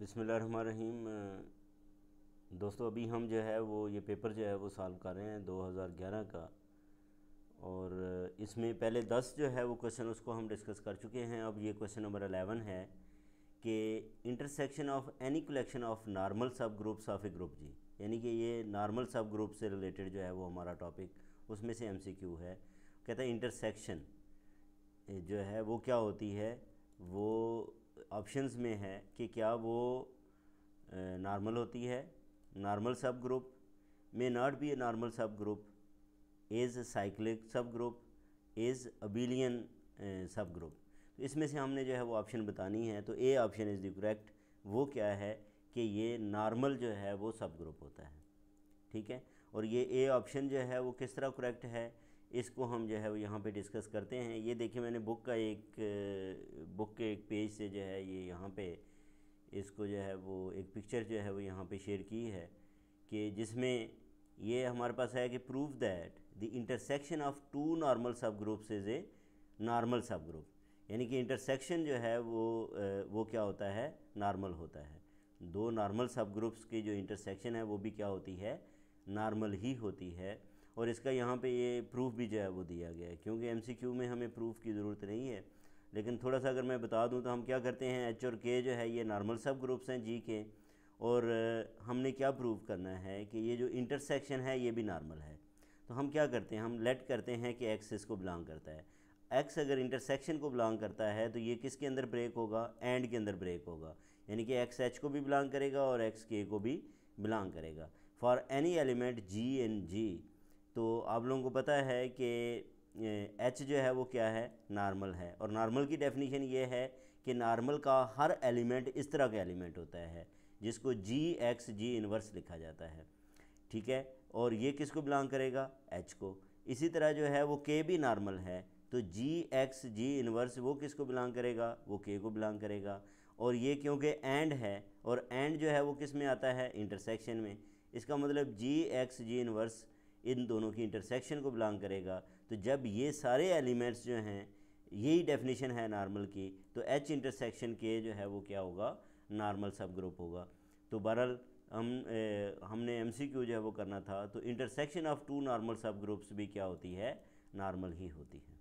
रहीम दोस्तों अभी हम जो है वो ये पेपर जो है वो सॉल्व कर रहे हैं 2011 का और इसमें पहले 10 जो है वो क्वेश्चन उसको हम डिस्कस कर चुके हैं अब ये क्वेश्चन नंबर 11 है कि intersection of any collection of normal sub groups of a group G यानी कि ये नॉर्मल सब ग्रुप से रिलेटेड जो है वो हमारा टॉपिक उसमें से एम है कहता है इंटरसेक्शन जो है वो क्या होती है वो ऑप्शंस में है कि क्या वो नॉर्मल होती है normal sub group may not be a normal sub group is cyclic sub group is abelian sub group तो इसमें से हमने जो है वो ऑप्शन बतानी है तो A option is the correct वो क्या है कि ये नॉर्मल जो है वो सब ग्रुप होता है ठीक है और ये ए ऑप्शन जो है वो किस तरह करेक्ट है इसको हम जो है वो यहाँ पे डिस्कस करते हैं ये देखिए मैंने बुक का एक बुक के एक पेज से जो है ये यहाँ पे इसको जो है वो एक पिक्चर जो है वो यहाँ पे शेयर की है कि जिसमें ये हमारे पास है कि prove that the intersection of two normal sub groups is a normal sub group यानी कि इंटरसेक्शन जो है वो वो क्या होता है नॉर्मल होता है दो नॉर्मल सब ग्रुप्स की जो इंटरसेक्शन है वो भी क्या होती है नॉर्मल ही होती है और इसका यहाँ पे ये प्रूफ भी जो है वो दिया गया है क्योंकि एम में हमें प्रूफ की ज़रूरत नहीं है लेकिन थोड़ा सा अगर मैं बता दूँ तो हम क्या करते हैं एच और के जो है ये नॉर्मल सब ग्रुप्स हैं जी के और हमने क्या प्रूव करना है कि ये जो इंटरसेक्शन है ये भी नॉर्मल है तो हम क्या करते हैं हम लेट करते हैं कि एक्स इसको बिलोंग करता है एक्स अगर इंटरसेक्शन को बिलोंग करता है तो ये किसके अंदर ब्रेक होगा एंड के अंदर ब्रेक होगा यानी कि एक्स एच को भी बिलोंग करेगा और एक्स के को भी बिलोंग करेगा for any element G and G तो आप लोगों को पता है कि एच जो है वो क्या है नॉर्मल है और नॉर्मल की डेफिनेशन ये है कि नॉर्मल का हर एलिमेंट इस तरह का एलिमेंट होता है जिसको जी एक्स जी इनवर्स लिखा जाता है ठीक है और ये किसको बिलोंग करेगा एच को इसी तरह जो है वो के भी नॉर्मल है तो जी एक्स जी इनवर्स वो किसको बिलोंग करेगा वो के को बिलोंग करेगा और ये क्योंकि एंड है और एंड जो है वो किस में आता है इंटरसेक्शन में इसका मतलब जी एक्स जी इनवर्स इन दोनों की इंटरसेक्शन को बिलोंग करेगा तो जब ये सारे एलिमेंट्स जो हैं यही डेफिनेशन है नॉर्मल की तो एच इंटरसेक्शन के जो है वो क्या होगा नॉर्मल सब ग्रुप होगा तो बहरहाल हम ए, हमने एम जो है वो करना था तो intersection of two normal sub groups भी क्या होती है नॉर्मल ही होती है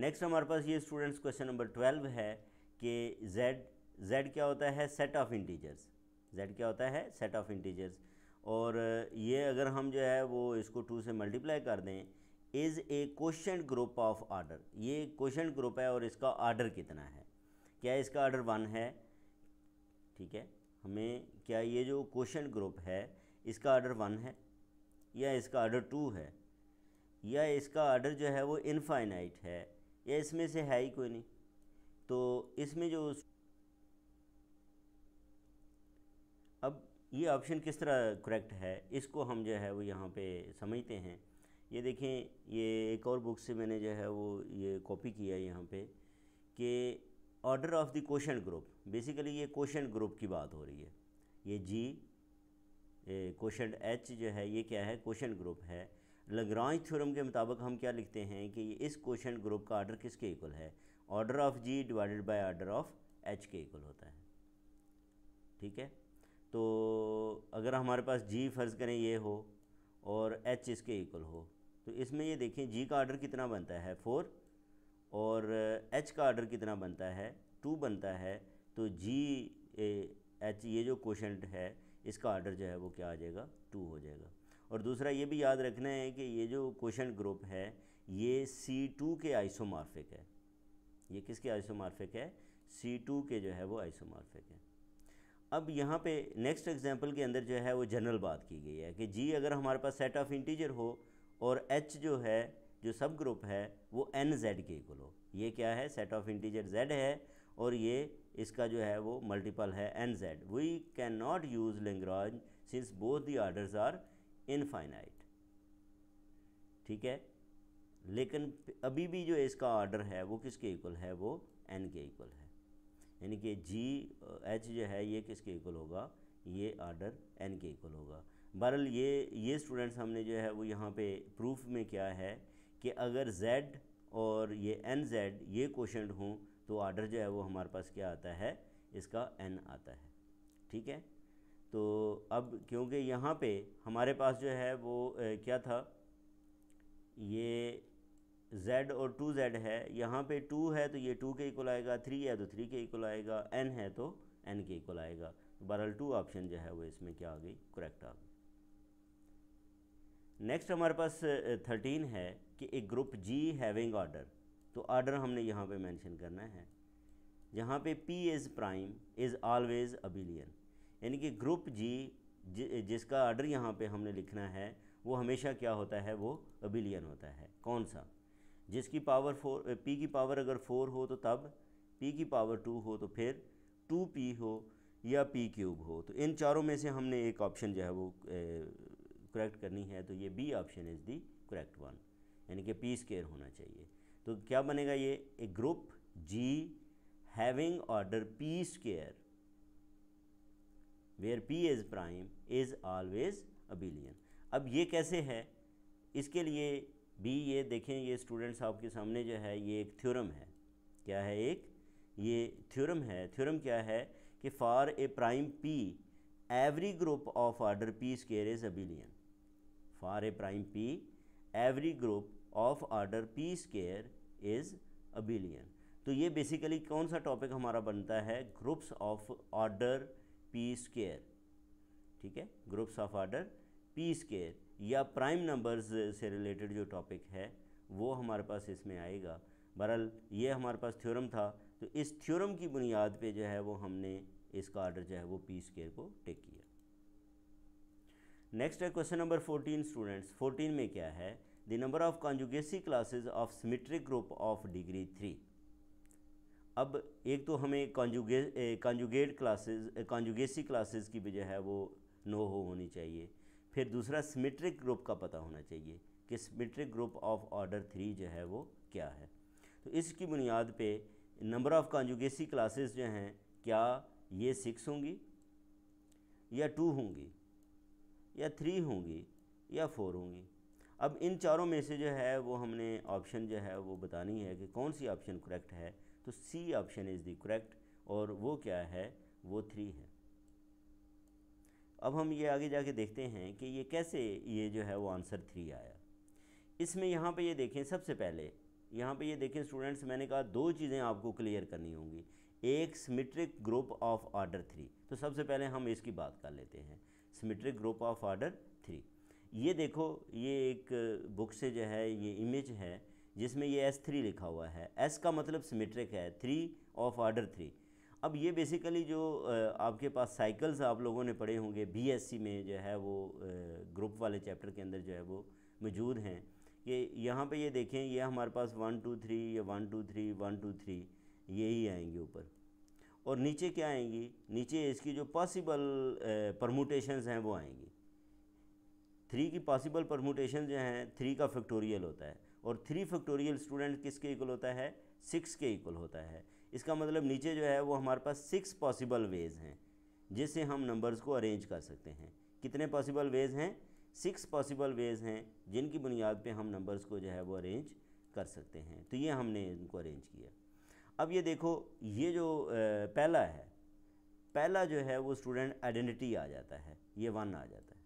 नेक्स्ट हमारे पास ये स्टूडेंट्स क्वेश्चन नंबर ट्वेल्व है कि जेड जेड क्या होता है सेट ऑफ इंटीजर्स जेड क्या होता है सेट ऑफ इंटीजर्स और ये अगर हम जो है वो इसको टू से मल्टीप्लाई कर दें is a question group of order ये क्वेश्चन ग्रुप है और इसका आर्डर कितना है क्या इसका आर्डर वन है ठीक है हमें क्या ये जो क्वेश्चन ग्रुप है इसका आर्डर वन है या इसका आर्डर टू है या इसका आर्डर जो है वो इनफाइनाइट है या इसमें से है ही कोई नहीं तो इसमें जो अब ये ऑप्शन किस तरह करेक्ट है इसको हम जो है वो यहाँ पे समझते हैं ये देखें ये एक और बुक से मैंने जो है वो ये कॉपी किया है यहाँ पे कि order of the question group basically ये क्वेश्चन ग्रुप की बात हो रही है ये जी क्वेश्चन एच जो है ये क्या है क्वेश्चन ग्रुप है लग्रांज थ्योरम के मुताबिक हम क्या लिखते हैं कि इस क्वेश्चन ग्रुप का ऑर्डर किसके इक्वल है order of G divided by order of H के इक्वल होता है ठीक है तो अगर हमारे पास जी फ़र्ज़ करें ये हो और एच इसके इक्वल हो तो इसमें ये देखें जी का आर्डर कितना बनता है फोर और एच का आर्डर कितना बनता है टू बनता है तो जी एच ये जो क्वेश्चन है इसका आर्डर जो है वो क्या आ जाएगा टू हो जाएगा और दूसरा ये भी याद रखना है कि ये जो क्वेश्चन ग्रुप है ये सी टू के आइसोमार्फिक है ये किसके आइसोमार्फिक है सी टू के जो है वो आइसोमार्फिक है अब यहाँ पे नेक्स्ट एग्जांपल के अंदर जो है वो जनरल बात की गई है कि जी अगर हमारे पास सेट ऑफ इंटीजर हो और एच जो है जो सब ग्रुप है वो एन जेड के इक्वल हो ये क्या है सेट ऑफ इंटीजर जेड है और ये इसका जो है वो मल्टीपल है N Z we can not use Lagrange since both the orders are infinite ठीक है लेकिन अभी भी जो इसका ऑर्डर है वो किसके इक्वल है वो एन के इक्वल है यानी कि जी एच जो है ये किसके इक्वल होगा ये आर्डर एन के इक्वल होगा बहरल ये ये स्टूडेंट्स हमने जो है वो यहाँ पे प्रूफ में क्या है कि अगर जेड और ये एन जेड ये क्वेश्चन हों तो आर्डर जो है वो हमारे पास क्या आता है इसका एन आता है ठीक है तो अब क्योंकि यहाँ पे हमारे पास जो है वो ए, क्या था ये z और 2z है यहाँ पे 2 है तो ये 2 के इक्वल आएगा 3 है तो 3 के इक्वल आएगा n है तो n के इक्वल आएगा तो बहरहाल टू ऑप्शन जो है वो इसमें क्या आ गई करेक्ट आ गई नेक्स्ट हमारे पास थर्टीन है कि एक ग्रुप जी हैविंग ऑर्डर तो ऑर्डर हमने यहाँ पे मेंशन करना है जहाँ पे P is prime is always abelian यानी कि ग्रुप जी जिसका ऑर्डर यहाँ पे हमने लिखना है वो हमेशा क्या होता है वो अबिलियन होता है कौन सा जिसकी पावर फोर पी की पावर अगर फोर हो तो तब पी की पावर टू हो तो फिर टू पी हो या पी क्यूब हो तो इन चारों में से हमने एक ऑप्शन जो है वो करेक्ट करनी है तो ये B option is the correct one यानी कि पी स्केयर होना चाहिए तो क्या बनेगा ये a group G having order P square where P is prime is always abelian अब ये कैसे है इसके लिए बी ये देखें ये स्टूडेंट्स आपके सामने जो है ये एक थ्योरम है क्या है एक ये थ्योरम है थ्योरम क्या है कि for a prime P every group of order P square is abelian for a prime P every group of order P square is abelian तो ये बेसिकली कौन सा टॉपिक हमारा बनता है groups of order P square ठीक है groups of order P square या प्राइम नंबर्स से रिलेटेड जो टॉपिक है वो हमारे पास इसमें आएगा बहरहाल ये हमारे पास थ्योरम था तो इस थ्योरम की बुनियाद पे जो है वो हमने इसका आर्डर जो है वो पी स्केयर को टेक किया नेक्स्ट है question number fourteen students fourteen में क्या है the number of conjugacy classes of symmetric group of degree three अब एक तो हमें conjugate conjugate classes conjugacy classes की भी जो है वो नो हो होनी चाहिए फिर दूसरा सिमेट्रिक ग्रुप का पता होना चाहिए कि symmetric group of order three जो है वो क्या है तो इसकी बुनियाद पे नंबर ऑफ़ कॉन्जुगेसी क्लासेस जो हैं क्या ये सिक्स होंगी या टू होंगी या थ्री होंगी या फोर होंगी अब इन चारों में से जो है वो हमने ऑप्शन जो है वो बतानी है कि कौन सी ऑप्शन करेक्ट है तो C option is the correct और वो क्या है वो थ्री है अब हम ये आगे जाके देखते हैं कि ये कैसे ये जो है वो आंसर थ्री आया इसमें यहाँ पे ये देखें सबसे पहले यहाँ पे ये देखें स्टूडेंट्स मैंने कहा दो चीज़ें आपको क्लियर करनी होंगी एक symmetric group of order three तो सबसे पहले हम इसकी बात कर लेते हैं symmetric group of order three ये देखो ये एक बुक से जो है ये इमेज है जिसमें ये एस थ्री लिखा हुआ है एस का मतलब सिमेट्रिक है थ्री ऑफ ऑर्डर थ्री अब ये बेसिकली जो आपके पास साइकिल्स आप लोगों ने पढ़े होंगे बीएससी में जो है वो ग्रुप वाले चैप्टर के अंदर जो है वो मौजूद हैं ये यहाँ पे ये देखें ये हमारे पास वन टू थ्री या one two three one two three ये ही आएंगे ऊपर और नीचे क्या आएंगी नीचे इसकी जो पॉसिबल परमोटेशंस हैं वो आएंगी थ्री की पॉसिबल परमोटेशन जो हैं थ्री का फैक्टोरियल होता है और थ्री फैक्टोरियल स्टूडेंट किसके इक्वल होता है सिक्स के इक्वल होता है इसका मतलब नीचे जो है वो हमारे पास सिक्स पॉसिबल वेज़ हैं जिससे हम नंबर्स को अरेंज कर सकते हैं कितने पॉसिबल वेज़ हैं सिक्स पॉसिबल वेज़ हैं जिनकी बुनियाद पे हम नंबर्स को जो है वो अरेंज कर सकते हैं तो ये हमने इनको अरेंज किया अब ये देखो ये जो पहला है पहला जो है वो स्टूडेंट आइडेंटिटी आ जाता है ये वन आ जाता है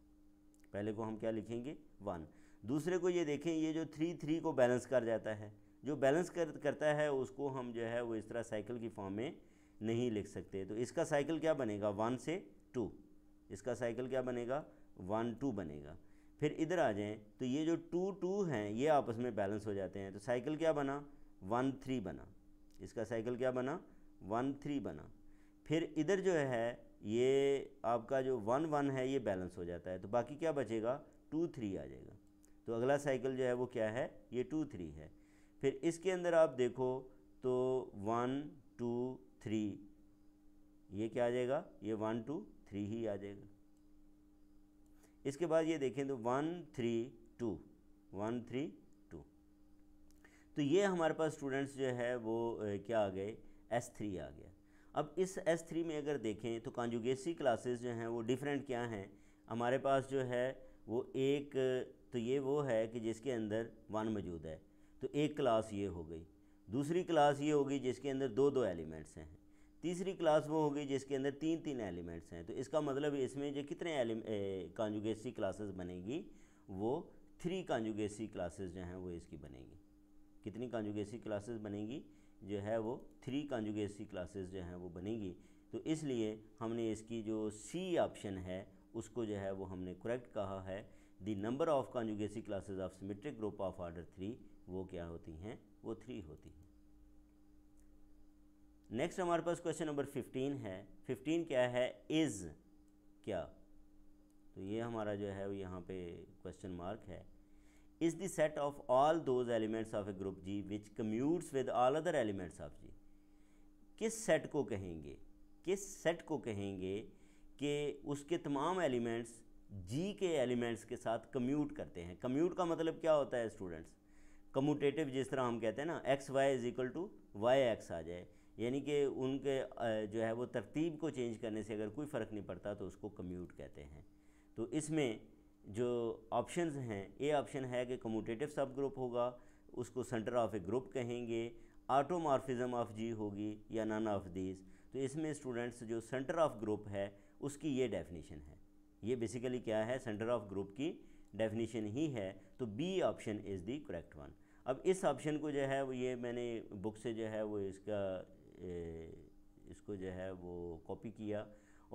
पहले को हम क्या लिखेंगे वन दूसरे को ये देखें ये जो थ्री थ्री को बैलेंस कर जाता है जो बैलेंस कर करता है उसको हम जो है वो इस तरह साइकिल की फॉर्म में नहीं लिख सकते तो इसका साइकिल क्या बनेगा वन से टू इसका साइकिल क्या बनेगा वन टू बनेगा फिर इधर आ जाएं तो ये जो टू टू हैं ये आपस में बैलेंस हो जाते हैं तो साइकिल क्या बना वन थ्री बना इसका साइकिल क्या बना वन थ्री बना फिर इधर जो है ये आपका जो वन वन है ये बैलेंस हो जाता है तो बाकी क्या बचेगा टू थ्री आ जाएगा तो अगला साइकिल जो है वो क्या है ये टू थ्री है फिर इसके अंदर आप देखो तो वन टू थ्री ये क्या आ जाएगा ये वन टू थ्री ही आ जाएगा इसके बाद ये देखें तो one three two one three two तो ये हमारे पास स्टूडेंट्स जो है वो क्या आ गए एस थ्री आ गया अब इस एस थ्री में अगर देखें तो कॉन्जुगेसी क्लासेस जो हैं वो डिफरेंट क्या हैं हमारे पास जो है वो एक तो ये वो है कि जिसके अंदर वन मौजूद है तो एक क्लास ये हो गई दूसरी क्लास ये होगी जिसके अंदर दो दो एलिमेंट्स हैं तीसरी क्लास वो होगी जिसके अंदर तीन तीन एलिमेंट्स हैं तो इसका मतलब इसमें जो कितने कॉन्जुगेसी क्लासेस बनेगी वो थ्री कॉन्जुगेसी क्लासेस जो हैं वो इसकी बनेगी कितनी कॉन्जुगेसी क्लासेस बनेगी जो है वो थ्री कॉन्जुगेसी क्लासेस जो हैं वो बनेगी तो इसलिए हमने इसकी जो सी ऑप्शन है उसको जो है वो हमने करेक्ट कहा है the number of conjugacy classes of symmetric group of order three वो क्या होती हैं वो थ्री होती हैं नेक्स्ट हमारे पास क्वेश्चन नंबर फिफ्टीन है फिफ्टीन क्या है इज़ क्या तो ये हमारा जो है वो यहाँ पे क्वेश्चन मार्क है is the set of all those elements of a group G which commutes with all other elements of G किस सेट को कहेंगे किस सेट को कहेंगे कि उसके तमाम एलिमेंट्स जी के एलिमेंट्स के साथ कम्यूट करते हैं कम्यूट का मतलब क्या होता है स्टूडेंट्स कम्यूटेटिव जिस तरह हम कहते हैं ना X Y is equal to Y X आ जाए यानी कि उनके जो है वो तरतीब को चेंज करने से अगर कोई फ़र्क नहीं पड़ता तो उसको कम्यूट कहते हैं तो इसमें जो ऑप्शंस हैं ए ऑप्शन है कि कम्यूटेटिव सब ग्रुप होगा उसको सेंटर ऑफ ए ग्रुप कहेंगे आटोमार्फिज़म ऑफ जी होगी या नन ऑफ दीज तो इसमें स्टूडेंट्स जो सेंटर ऑफ ग्रुप है उसकी ये डेफिनेशन है ये बेसिकली क्या है सेंटर ऑफ ग्रुप की डेफिनेशन ही है तो B option is the correct one अब इस ऑप्शन को जो है वो ये मैंने बुक से जो है वो इसका ए, इसको जो है वो कॉपी किया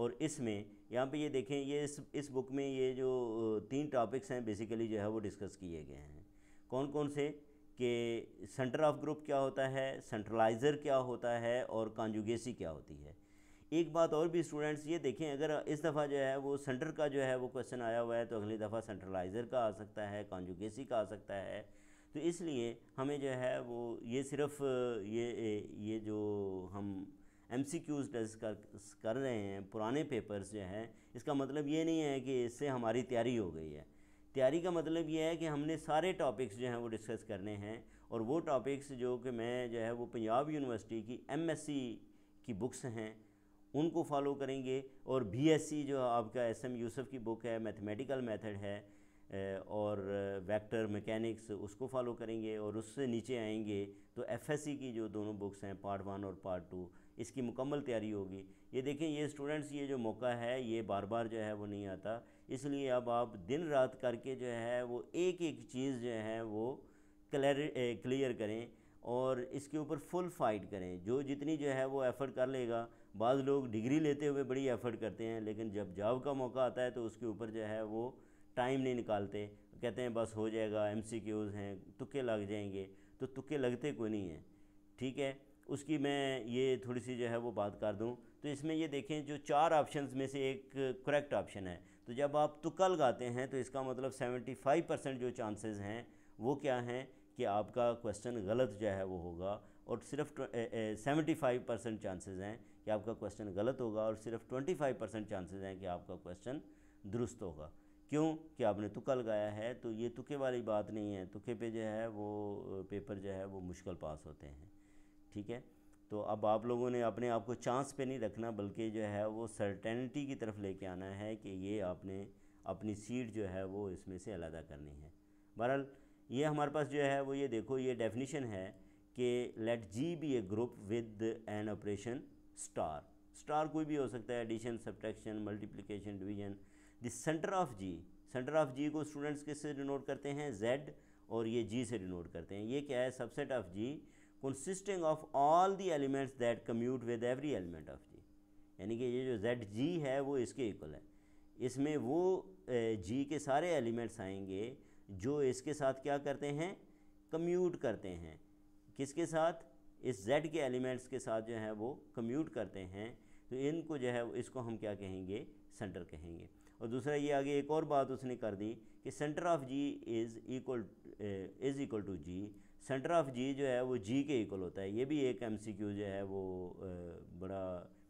और इसमें यहाँ पे ये देखें ये इस इस बुक में ये जो तीन टॉपिक्स हैं बेसिकली जो है वो डिस्कस किए गए हैं कौन कौन से कि सेंटर ऑफ ग्रुप क्या होता है सेंट्रलाइज़र क्या होता है और कॉन्जुगेसी क्या होती है एक बात और भी स्टूडेंट्स ये देखें अगर इस दफ़ा जो है वो सेंटर का जो है वो क्वेश्चन आया हुआ है तो अगली दफ़ा सेंट्रलाइज़र का आ सकता है कॉन्जुगेसी का आ सकता है तो इसलिए हमें जो है वो ये सिर्फ ये ये जो हम एम सी क्यूज़ टेस्ट कर कर रहे हैं पुराने पेपर्स जो हैं इसका मतलब ये नहीं है कि इससे हमारी तैयारी हो गई है तैयारी का मतलब ये है कि हमने सारे टॉपिक्स जो हैं वो डिस्कस करने हैं और वो टॉपिक्स जो कि मैं जो है वो पंजाब यूनिवर्सिटी की एमएससी की बुक्स हैं उनको फॉलो करेंगे और बीएससी जो आपका एस एम यूसुफ की बुक है मैथमेटिकल मेथड है और वेक्टर मैकेनिक्स उसको फॉलो करेंगे और उससे नीचे आएंगे तो एफएससी की जो दोनों बुक्स हैं पार्ट वन और पार्ट टू इसकी मुकम्मल तैयारी होगी ये देखें ये स्टूडेंट्स ये जो मौका है ये बार बार जो है वो नहीं आता इसलिए अब आप दिन रात करके जो है वो एक एक चीज़ जो है वो क्लियर करें और इसके ऊपर फुल फाइट करें जो जितनी जो है वो एफ़र्ट कर लेगा बाद लोग डिग्री लेते हुए बड़ी एफ़र्ट करते हैं लेकिन जब जॉब का मौका आता है तो उसके ऊपर जो है वो टाइम नहीं निकालते कहते हैं बस हो जाएगा एम हैं तुक्के लग जाएंगे तो तुक्के लगते कोई नहीं हैं ठीक है उसकी मैं ये थोड़ी सी जो है वो बात कर दूँ तो इसमें ये देखें जो चार ऑप्शन में से एक करेक्ट ऑप्शन है तो जब आप तुक्का लगाते हैं तो इसका मतलब 75 परसेंट जो चांसेस हैं वो क्या हैं कि आपका क्वेश्चन गलत जो है वो होगा और सिर्फ सेवेंटी फाइव परसेंट चांसेज़ हैं कि आपका क्वेश्चन गलत होगा और सिर्फ ट्वेंटी फाइव परसेंट चांसेज़ हैं कि आपका क्वेश्चन दुरुस्त होगा क्यों कि आपने तुका लगाया है तो ये तुके वाली बात नहीं है तुके पे जो है वो पेपर जो है वो मुश्किल पास होते हैं ठीक है तो अब आप लोगों ने अपने आप को चांस पे नहीं रखना बल्कि जो है वो सर्टेनिटी की तरफ लेके आना है कि ये आपने अपनी सीट जो है वो इसमें से अलहदा करनी है बहरहाल ये हमारे पास जो है वो ये देखो ये डेफिनेशन है कि let G be a group with an operation star star कोई भी हो सकता है addition subtraction multiplication division the centre of G centre of G को स्टूडेंट्स किससे डिनोट करते हैं जेड और ये जी से डिनोट करते हैं ये क्या है subset of G consisting of all the elements that commute with every element of G यानी कि ये जो जेड जी है वो इसके इक्वल है इसमें वो जी के सारे एलिमेंट्स आएंगे जो इसके साथ क्या करते हैं कम्यूट करते हैं किसके साथ इस Z के एलिमेंट्स के साथ जो है वो कम्यूट करते हैं तो इनको जो है इसको हम क्या कहेंगे सेंटर कहेंगे और दूसरा ये आगे एक और बात उसने कर दी कि centre of G is equal is equal to G centre of G जो है वो जी के इक्वल होता है ये भी एक एम सी क्यू जो है वो eh, बड़ा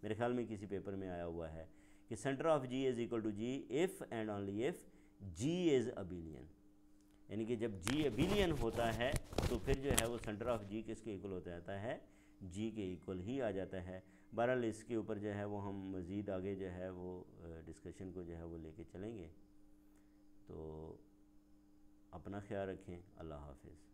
मेरे ख्याल में किसी पेपर में आया हुआ है कि centre of G is equal to G if and only if G is abelian यानी कि जब जी अबिलियन होता है तो फिर जो है वो सेंटर ऑफ जी किसके इक्वल हो जाता है जी के इक्वल ही आ जाता है बहरहाल इसके ऊपर जो है वो हम मज़ीद आगे जो है वो डिस्कशन को जो है वो लेके चलेंगे तो अपना ख्याल रखें अल्लाह हाफिज़